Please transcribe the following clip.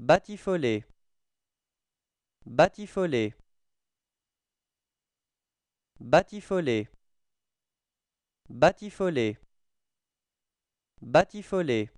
Batifoler. Batifoler. Batifoler. Batifoler. Batifoler.